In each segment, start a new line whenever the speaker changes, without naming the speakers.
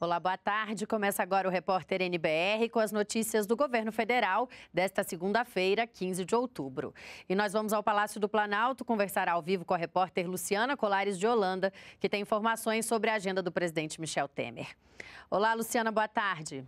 Olá, boa tarde. Começa agora o repórter NBR com as notícias do governo federal desta segunda-feira, 15 de outubro. E nós vamos ao Palácio do Planalto conversar ao vivo com a repórter Luciana Colares de Holanda, que tem informações sobre a agenda do presidente Michel Temer. Olá, Luciana, boa tarde.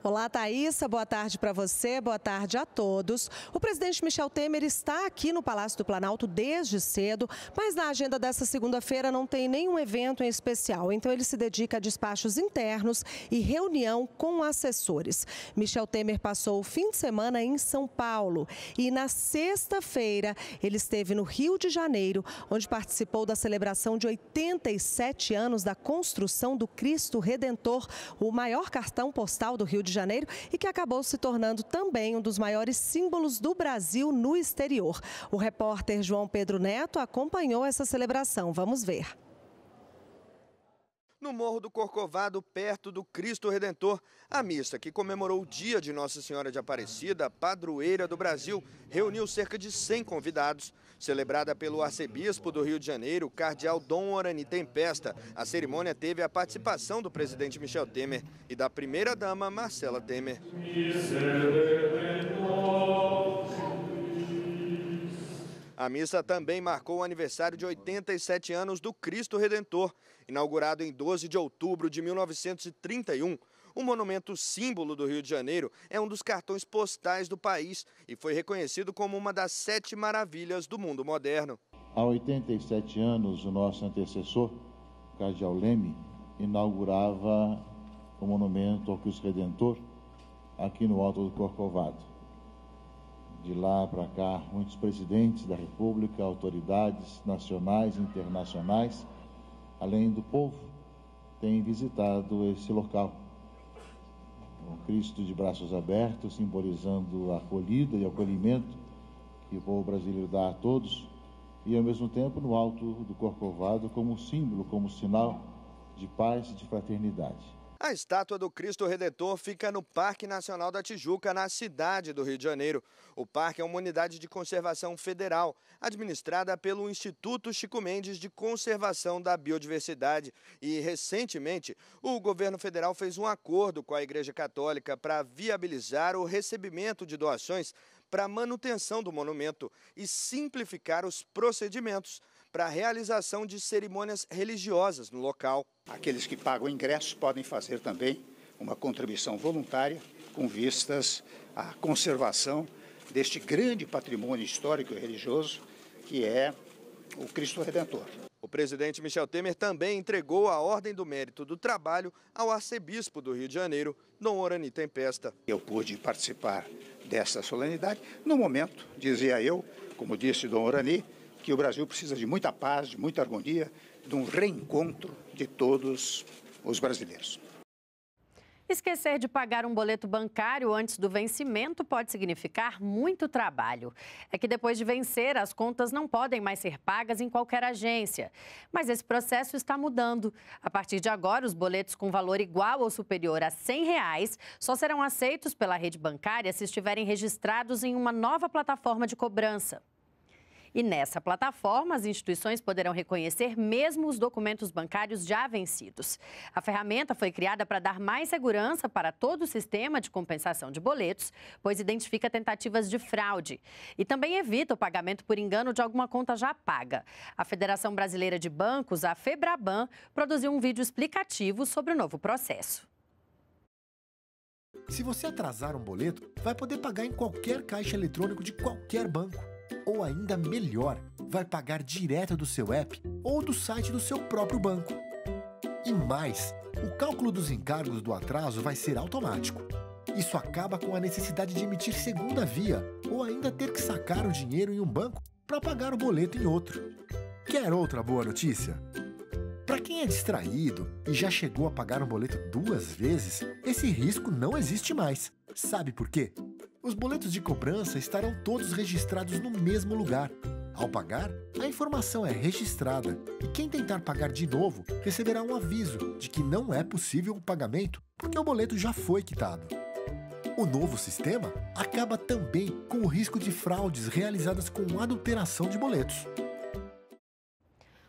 Olá, Thaisa. Boa tarde para você, boa tarde a todos. O presidente Michel Temer está aqui no Palácio do Planalto desde cedo, mas na agenda dessa segunda-feira não tem nenhum evento em especial, então ele se dedica a despachos internos e reunião com assessores. Michel Temer passou o fim de semana em São Paulo e na sexta-feira ele esteve no Rio de Janeiro, onde participou da celebração de 87 anos da construção do Cristo Redentor, o maior cartão postal do Rio de Janeiro e que acabou se tornando também um dos maiores símbolos do Brasil no exterior. O repórter João Pedro Neto acompanhou essa celebração. Vamos ver
no Morro do Corcovado, perto do Cristo Redentor. A missa, que comemorou o dia de Nossa Senhora de Aparecida, padroeira do Brasil, reuniu cerca de 100 convidados. Celebrada pelo arcebispo do Rio de Janeiro, cardeal Dom Orani Tempesta, a cerimônia teve a participação do presidente Michel Temer e da primeira-dama Marcela Temer. A missa também marcou o aniversário de 87 anos do Cristo Redentor, inaugurado em 12 de outubro de 1931. O monumento símbolo do Rio de Janeiro é um dos cartões postais do país e foi reconhecido como uma das sete maravilhas do mundo moderno.
Há 87 anos, o nosso antecessor, Cardeal Leme, inaugurava o monumento ao Cristo Redentor aqui no Alto do Corcovado de lá para cá, muitos presidentes da República, autoridades nacionais e internacionais, além do povo, têm visitado esse local. O Cristo de braços abertos, simbolizando a acolhida e acolhimento que o povo brasileiro dá a todos, e ao mesmo tempo no alto do Corcovado como símbolo, como sinal de paz e de fraternidade.
A estátua do Cristo Redentor fica no Parque Nacional da Tijuca, na cidade do Rio de Janeiro. O parque é uma unidade de conservação federal, administrada pelo Instituto Chico Mendes de Conservação da Biodiversidade. E, recentemente, o governo federal fez um acordo com a Igreja Católica para viabilizar o recebimento de doações para manutenção do monumento e simplificar os procedimentos para a realização de cerimônias religiosas no local. Aqueles que pagam ingressos podem fazer também uma contribuição
voluntária com vistas à conservação deste grande patrimônio histórico
e religioso que é o Cristo Redentor. O presidente Michel Temer também entregou a Ordem do Mérito do Trabalho ao arcebispo do Rio de Janeiro, Dom Orani Tempesta. Eu
pude participar dessa solenidade no momento, dizia eu, como disse Dom Orani, que o Brasil precisa de muita paz, de muita harmonia, de um reencontro de todos os brasileiros.
Esquecer de pagar um boleto bancário antes do vencimento pode significar muito trabalho. É que depois de vencer, as contas não podem mais ser pagas em qualquer agência. Mas esse processo está mudando. A partir de agora, os boletos com valor igual ou superior a R$ 100 reais só serão aceitos pela rede bancária se estiverem registrados em uma nova plataforma de cobrança. E nessa plataforma, as instituições poderão reconhecer mesmo os documentos bancários já vencidos. A ferramenta foi criada para dar mais segurança para todo o sistema de compensação de boletos, pois identifica tentativas de fraude e também evita o pagamento por engano de alguma conta já paga. A Federação Brasileira de Bancos, a Febraban, produziu um vídeo explicativo sobre o novo processo.
Se você atrasar um boleto, vai poder pagar em qualquer caixa eletrônico de qualquer banco. Ou ainda melhor, vai pagar direto do seu app ou do site do seu próprio banco. E mais, o cálculo dos encargos do atraso vai ser automático. Isso acaba com a necessidade de emitir segunda via ou ainda ter que sacar o dinheiro em um banco para pagar o boleto em outro. Quer outra boa notícia? Para quem é distraído e já chegou a pagar um boleto duas vezes, esse risco não existe mais. Sabe por quê? Os boletos de cobrança estarão todos registrados no mesmo lugar. Ao pagar, a informação é registrada e quem tentar pagar de novo receberá um aviso de que não é possível o pagamento porque o boleto já foi quitado. O novo sistema acaba também com o risco de fraudes realizadas com adulteração de boletos.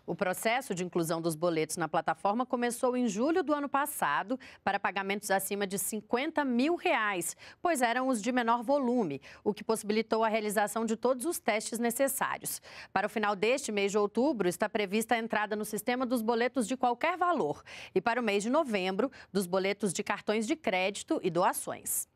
O processo de inclusão dos boletos na plataforma começou em julho do ano passado para pagamentos acima de 50 mil reais, pois eram os de menor volume, o que possibilitou a realização de todos os testes necessários. Para o final deste mês de outubro, está prevista a entrada no sistema dos boletos de qualquer valor e para o mês de novembro, dos boletos de cartões de crédito e doações.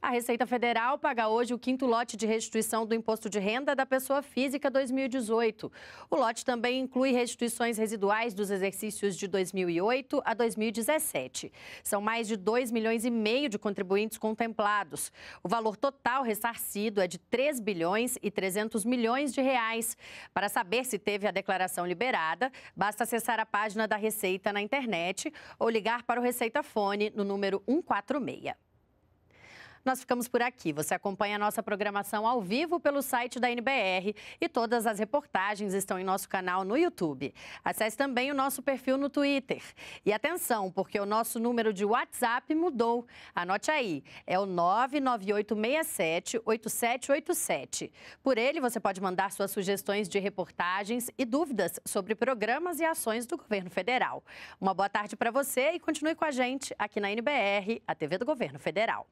A Receita Federal paga hoje o quinto lote de restituição do Imposto de Renda da Pessoa Física 2018. O lote também inclui restituições residuais dos exercícios de 2008 a 2017. São mais de 2 milhões e meio de contribuintes contemplados. O valor total ressarcido é de 3 bilhões e 300 milhões de reais. Para saber se teve a declaração liberada, basta acessar a página da Receita na internet ou ligar para o Receita Fone no número 146. Nós ficamos por aqui. Você acompanha a nossa programação ao vivo pelo site da NBR e todas as reportagens estão em nosso canal no YouTube. Acesse também o nosso perfil no Twitter. E atenção, porque o nosso número de WhatsApp mudou. Anote aí, é o 998678787. Por ele, você pode mandar suas sugestões de reportagens e dúvidas sobre programas e ações do governo federal. Uma boa tarde para você e continue com a gente aqui na NBR, a TV do Governo Federal.